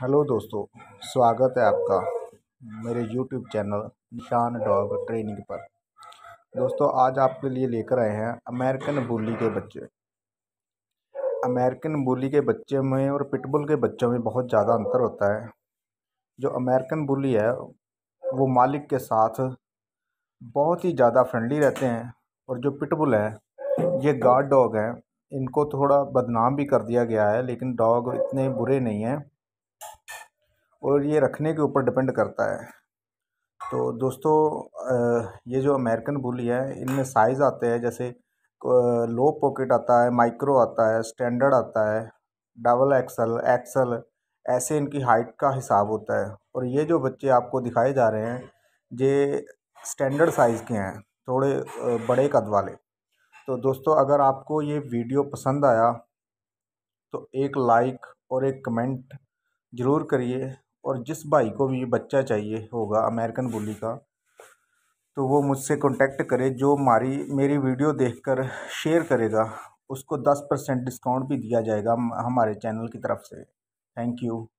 hello दोस्तों स्वागत है आपका मेरे YouTube channel Nishan Dog Training पर दोस्तों आज आपके लिए लेकर आए हैं अमेरिकन बोली के बच्चे अमेरिकन बोली के बच्चे में और पिटबुल के बच्चों में बहुत ज़्यादा अंतर होता है जो अमेरिकन बोली है वो मालिक के साथ बहुत ही ज़्यादा फ्रेंडली रहते हैं और जो पिटबुल है ये गार्ड डॉग हैं इनको थोड़ा बदनाम भी कर दिया गया है लेकिन डॉग इतने बुरे नहीं हैं और ये रखने के ऊपर डिपेंड करता है तो दोस्तों ये जो अमेरिकन बुली है इनमें साइज़ आते हैं जैसे लो पॉकेट आता है माइक्रो आता है स्टैंडर्ड आता है डबल एक्सल एक्सल ऐसे इनकी हाइट का हिसाब होता है और ये जो बच्चे आपको दिखाए जा रहे हैं ये स्टैंडर्ड साइज़ के हैं थोड़े बड़े कद वाले तो दोस्तों अगर आपको ये वीडियो पसंद आया तो एक लाइक और एक कमेंट ज़रूर करिए और जिस भाई को भी बच्चा चाहिए होगा अमेरिकन बुली का तो वो मुझसे कांटेक्ट करे जो मारी मेरी वीडियो देखकर शेयर करेगा उसको दस परसेंट डिस्काउंट भी दिया जाएगा हमारे चैनल की तरफ से थैंक यू